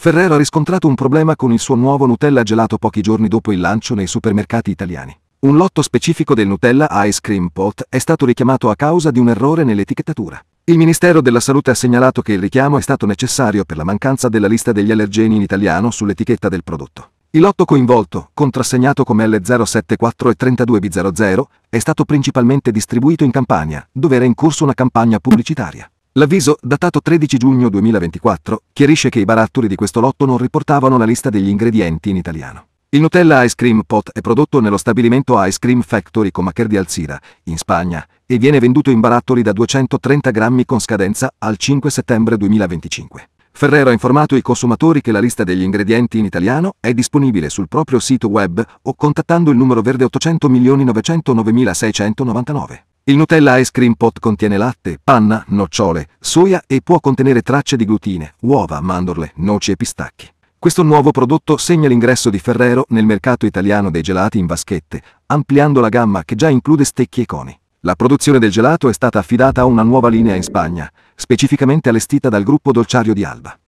Ferrero ha riscontrato un problema con il suo nuovo Nutella gelato pochi giorni dopo il lancio nei supermercati italiani. Un lotto specifico del Nutella Ice Cream Pot è stato richiamato a causa di un errore nell'etichettatura. Il Ministero della Salute ha segnalato che il richiamo è stato necessario per la mancanza della lista degli allergeni in italiano sull'etichetta del prodotto. Il lotto coinvolto, contrassegnato come L074 e 32B00, è stato principalmente distribuito in Campania, dove era in corso una campagna pubblicitaria. L'avviso, datato 13 giugno 2024, chiarisce che i barattoli di questo lotto non riportavano la lista degli ingredienti in italiano. Il Nutella Ice Cream Pot è prodotto nello stabilimento Ice Cream Factory Comacher di Alzira, in Spagna, e viene venduto in barattoli da 230 grammi con scadenza al 5 settembre 2025. Ferrero ha informato i consumatori che la lista degli ingredienti in italiano è disponibile sul proprio sito web o contattando il numero verde 800 909 699. Il Nutella Ice Cream Pot contiene latte, panna, nocciole, soia e può contenere tracce di glutine, uova, mandorle, noci e pistacchi. Questo nuovo prodotto segna l'ingresso di Ferrero nel mercato italiano dei gelati in vaschette, ampliando la gamma che già include stecchi e coni. La produzione del gelato è stata affidata a una nuova linea in Spagna, specificamente allestita dal gruppo dolciario di Alba.